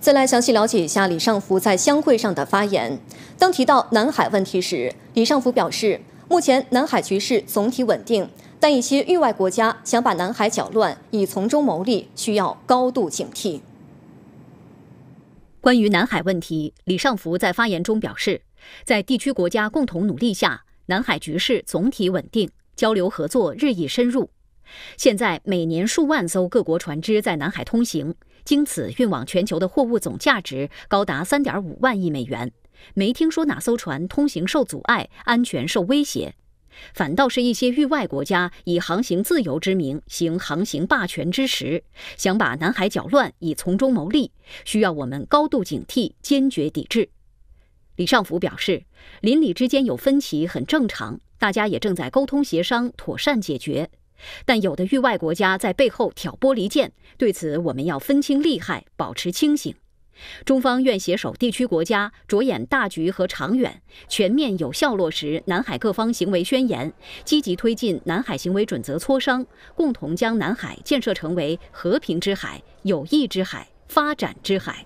再来详细了解一下李尚福在相会上的发言。当提到南海问题时，李尚福表示，目前南海局势总体稳定，但一些域外国家想把南海搅乱，以从中牟利，需要高度警惕。关于南海问题，李尚福在发言中表示，在地区国家共同努力下，南海局势总体稳定，交流合作日益深入。现在每年数万艘各国船只在南海通行，经此运往全球的货物总价值高达三点五万亿美元。没听说哪艘船通行受阻碍、安全受威胁，反倒是一些域外国家以航行自由之名行航行霸权之实，想把南海搅乱以从中谋利，需要我们高度警惕、坚决抵制。李尚福表示，邻里之间有分歧很正常，大家也正在沟通协商，妥善解决。但有的域外国家在背后挑拨离间，对此我们要分清利害，保持清醒。中方愿携手地区国家，着眼大局和长远，全面有效落实南海各方行为宣言，积极推进南海行为准则磋商，共同将南海建设成为和平之海、友谊之海、发展之海。